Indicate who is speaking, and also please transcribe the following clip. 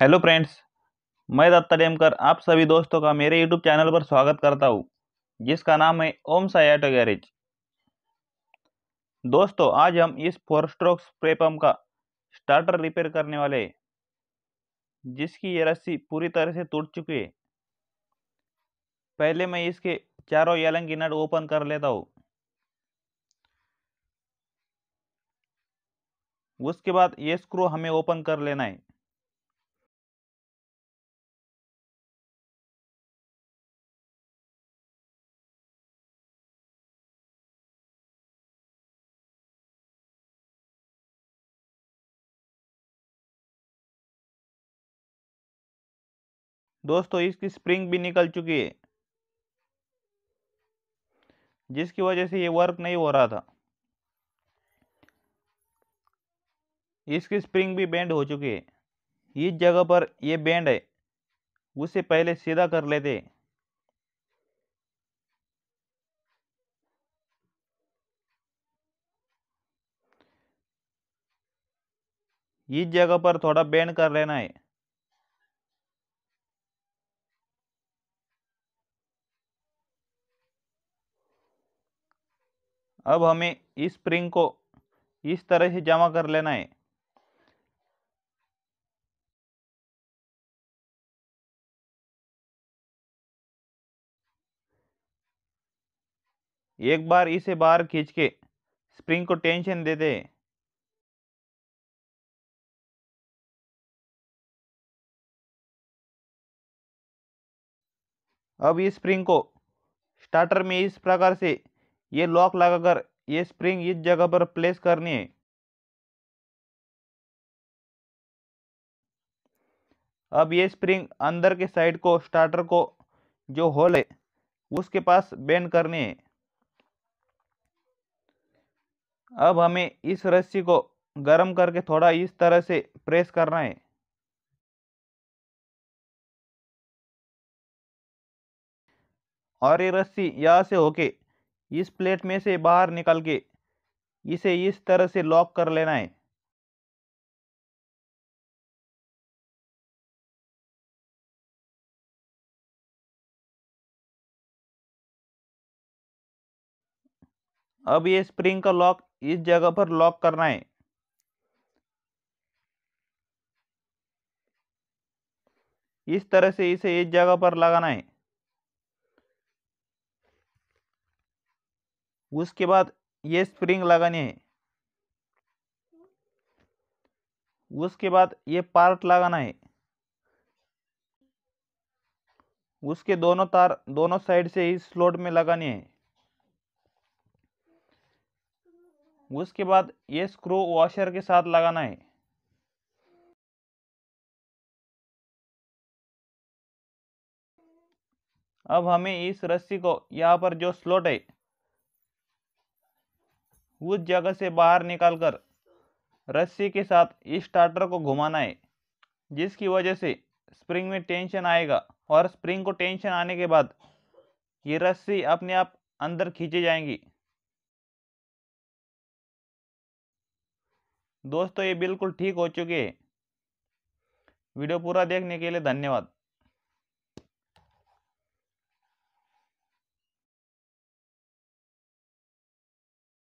Speaker 1: hello friends मैं दत्ता डेमकर आप सभी दोस्तों का मेरे यूट्यूब चैनल पर स्वागत करता हूँ जिसका नाम है ओम सायाटो गैरेज दोस्तों आज हम इस फोर स्ट्रोक स्प्रे पंप का स्टार्टर रिपेयर करने वाले हैं जिसकी ये रस्सी पूरी तरह से टूट चुकी है पहले मैं इसके चारों यलंगी नट ओपन कर लेता हूँ उसके बाद ये स्क्रू हमें ओपन कर लेना है दोस्तों इसकी स्प्रिंग भी निकल चुकी है जिसकी वजह से ये वर्क नहीं हो रहा था इसकी स्प्रिंग भी बेंड हो चुकी है इस जगह पर ये बेंड है उसे पहले सीधा कर लेते इस जगह पर थोड़ा बेंड कर लेना है अब हमें इस स्प्रिंग को इस तरह से जमा कर लेना है
Speaker 2: एक बार इसे बाहर खींच के स्प्रिंग को
Speaker 3: टेंशन देते दे
Speaker 1: अब इस स्प्रिंग को स्टार्टर में इस प्रकार से ये लॉक लगाकर ये स्प्रिंग इस जगह पर प्लेस करनी है अब ये स्प्रिंग अंदर के साइड को स्टार्टर को जो होल है उसके पास बेंड करनी है अब हमें इस रस्सी को गर्म करके थोड़ा इस तरह से प्रेस करना है और ये रस्सी यहाँ से होके इस प्लेट में से बाहर निकल के इसे इस तरह से लॉक कर लेना है अब ये स्प्रिंग का लॉक इस जगह पर लॉक करना है इस तरह से इसे इस जगह पर लगाना है उसके बाद ये स्प्रिंग लगाने हैं उसके बाद ये पार्ट लगाना है उसके दोनों तार दोनों साइड से इस स्लॉट में लगाने हैं उसके बाद ये स्क्रू वॉशर के साथ लगाना है अब हमें इस रस्सी को यहाँ पर जो स्लॉट है उस जगह से बाहर निकालकर रस्सी के साथ इस स्टार्टर को घुमाना है जिसकी वजह से स्प्रिंग में टेंशन आएगा और स्प्रिंग को टेंशन आने के बाद ये रस्सी अपने आप अंदर खींचे जाएंगी दोस्तों ये बिल्कुल ठीक हो चुके हैं वीडियो पूरा देखने के लिए धन्यवाद